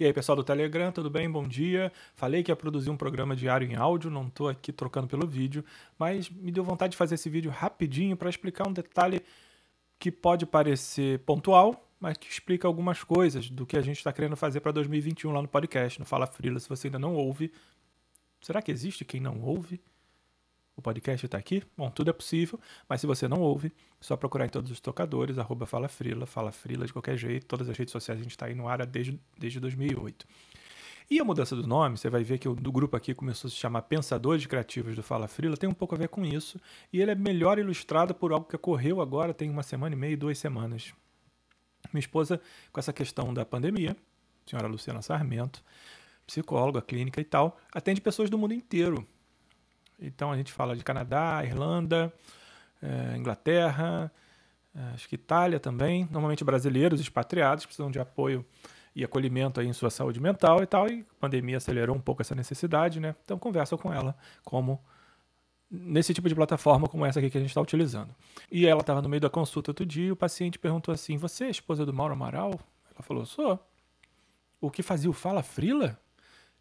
E aí, pessoal do Telegram, tudo bem? Bom dia. Falei que ia produzir um programa diário em áudio, não estou aqui trocando pelo vídeo, mas me deu vontade de fazer esse vídeo rapidinho para explicar um detalhe que pode parecer pontual, mas que explica algumas coisas do que a gente está querendo fazer para 2021 lá no podcast, no Fala Frila. Se você ainda não ouve, será que existe quem não ouve? o podcast está aqui. Bom, tudo é possível, mas se você não ouve, é só procurar em todos os tocadores, arroba Fala Frila, Fala Frila de qualquer jeito. Todas as redes sociais a gente está aí no ar desde, desde 2008. E a mudança do nome, você vai ver que o do grupo aqui começou a se chamar Pensadores Criativos do Fala Frila, tem um pouco a ver com isso. E ele é melhor ilustrado por algo que ocorreu agora, tem uma semana e meia, duas semanas. Minha esposa, com essa questão da pandemia, a senhora Luciana Sarmento, psicóloga, clínica e tal, atende pessoas do mundo inteiro. Então a gente fala de Canadá, Irlanda, é, Inglaterra, é, acho que Itália também. Normalmente brasileiros expatriados precisam de apoio e acolhimento aí em sua saúde mental e tal. E a pandemia acelerou um pouco essa necessidade, né? Então conversa com ela como nesse tipo de plataforma como essa aqui que a gente está utilizando. E ela estava no meio da consulta outro dia e o paciente perguntou assim: Você é esposa do Mauro Amaral? Ela falou: Sou. O que fazia o Fala Frila?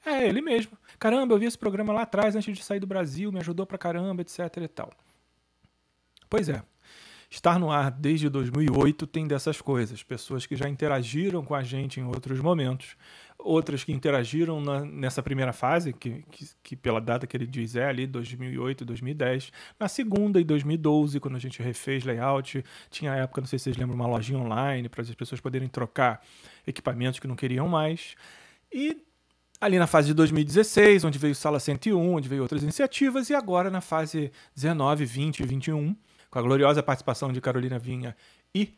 É, ele mesmo. Caramba, eu vi esse programa lá atrás, antes de sair do Brasil, me ajudou pra caramba, etc e tal. Pois é. Estar no ar desde 2008 tem dessas coisas. Pessoas que já interagiram com a gente em outros momentos, outras que interagiram na, nessa primeira fase, que, que, que, pela data que ele diz é ali 2008, 2010. Na segunda, em 2012, quando a gente refez layout, tinha a época, não sei se vocês lembram, uma lojinha online para as pessoas poderem trocar equipamentos que não queriam mais. E ali na fase de 2016, onde veio Sala 101, onde veio outras iniciativas, e agora na fase 19, 20 e 21, com a gloriosa participação de Carolina Vinha e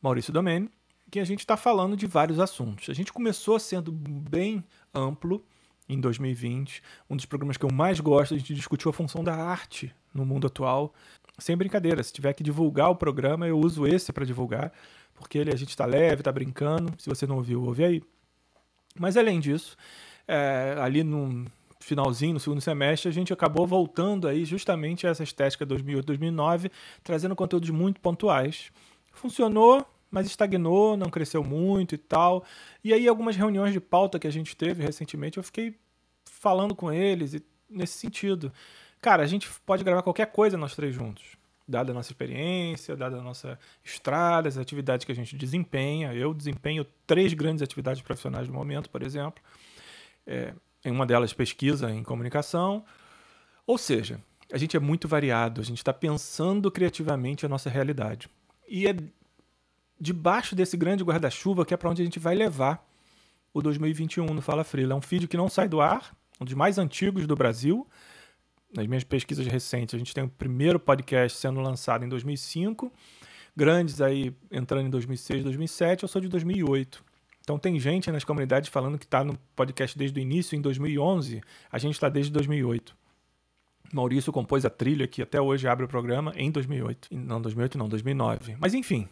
Maurício Domene, que a gente está falando de vários assuntos. A gente começou sendo bem amplo em 2020. Um dos programas que eu mais gosto, a gente discutiu a função da arte no mundo atual. Sem brincadeira, se tiver que divulgar o programa, eu uso esse para divulgar, porque ele a gente está leve, está brincando. Se você não ouviu, ouve aí. Mas além disso, é, ali no finalzinho, no segundo semestre, a gente acabou voltando aí justamente a essa estética 2008, 2009, trazendo conteúdos muito pontuais. Funcionou, mas estagnou, não cresceu muito e tal. E aí algumas reuniões de pauta que a gente teve recentemente, eu fiquei falando com eles e nesse sentido. Cara, a gente pode gravar qualquer coisa nós três juntos. Dada a nossa experiência, dada a nossa estrada, as atividades que a gente desempenha. Eu desempenho três grandes atividades profissionais no momento, por exemplo é, em uma delas pesquisa em comunicação. Ou seja, a gente é muito variado, a gente está pensando criativamente a nossa realidade. E é debaixo desse grande guarda-chuva que é para onde a gente vai levar o 2021 no Fala Frila. É um feed que não sai do ar, um dos mais antigos do Brasil. Nas minhas pesquisas recentes, a gente tem o primeiro podcast sendo lançado em 2005, grandes aí entrando em 2006, 2007, eu sou de 2008. Então tem gente nas comunidades falando que está no podcast desde o início, em 2011. A gente está desde 2008. Maurício compôs a trilha que até hoje abre o programa em 2008. Não, 2008 não, 2009. Mas enfim,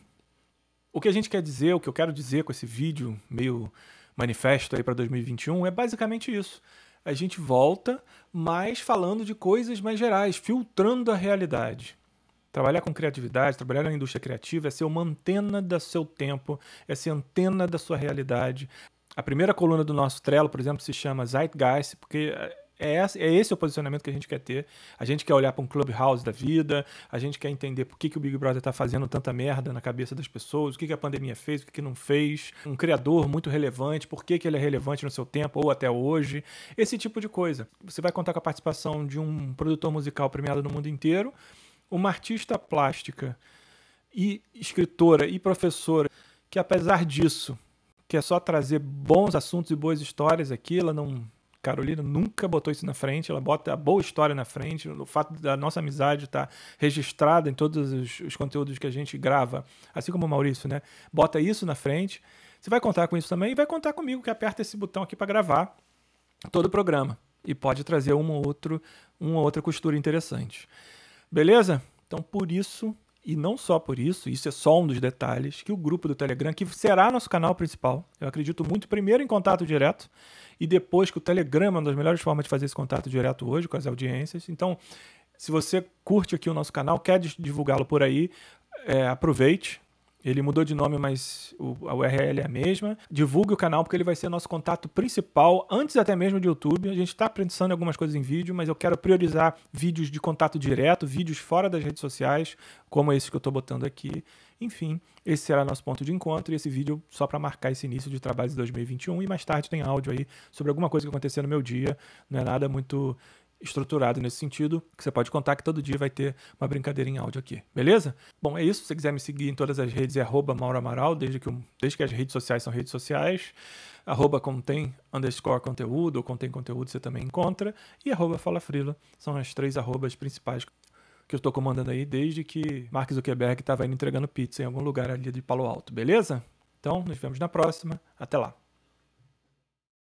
o que a gente quer dizer, o que eu quero dizer com esse vídeo meio manifesto aí para 2021 é basicamente isso. A gente volta, mas falando de coisas mais gerais, filtrando a realidade. Trabalhar com criatividade, trabalhar na indústria criativa é ser uma antena do seu tempo, é ser antena da sua realidade. A primeira coluna do nosso Trello, por exemplo, se chama Zeitgeist, porque é, é esse, o posicionamento que a gente quer ter. A gente quer olhar para um clubhouse da vida, a gente quer entender por que, que o Big Brother está fazendo tanta merda na cabeça das pessoas, o que, que a pandemia fez, o que, que não fez. Um criador muito relevante, por que, que ele é relevante no seu tempo ou até hoje. Esse tipo de coisa. Você vai contar com a participação de um produtor musical premiado no mundo inteiro uma artista plástica e escritora e professora que, apesar disso, que é só trazer bons assuntos e boas histórias aqui, ela não. Carolina nunca botou isso na frente, ela bota a boa história na frente. O fato da nossa amizade estar tá registrada em todos os, os conteúdos que a gente grava, assim como o Maurício, né? Bota isso na frente. Você vai contar com isso também e vai contar comigo que aperta esse botão aqui para gravar todo o programa e pode trazer um ou outro, uma ou outra costura interessante. Beleza? Então, por isso, e não só por isso, isso é só um dos detalhes, que o grupo do Telegram, que será nosso canal principal, eu acredito muito, primeiro em contato direto, e depois que o Telegram é uma das melhores formas de fazer esse contato direto hoje com as audiências. Então, se você curte aqui o nosso canal, quer divulgá-lo por aí, é, aproveite, ele mudou de nome, mas a URL é a mesma. Divulgue o canal, porque ele vai ser nosso contato principal, antes até mesmo de YouTube. A gente está aprendendo algumas coisas em vídeo, mas eu quero priorizar vídeos de contato direto, vídeos fora das redes sociais, como esse que eu estou botando aqui. Enfim, esse será nosso ponto de encontro e esse vídeo só para marcar esse início de trabalho de 2021. E mais tarde tem áudio aí sobre alguma coisa que aconteceu no meu dia. Não é nada muito estruturado nesse sentido, que você pode contar que todo dia vai ter uma brincadeira em áudio aqui, beleza? Bom, é isso. Se você quiser me seguir em todas as redes, é arroba Mauro Amaral, desde que, desde que as redes sociais são redes sociais. Arroba contém underscore conteúdo, ou contém conteúdo você também encontra. E arroba Fala Frila, são as três arrobas principais que eu estou comandando aí desde que Mark Zuckerberg estava indo entregando pizza em algum lugar ali de Palo Alto, beleza? Então, nos vemos na próxima. Até lá.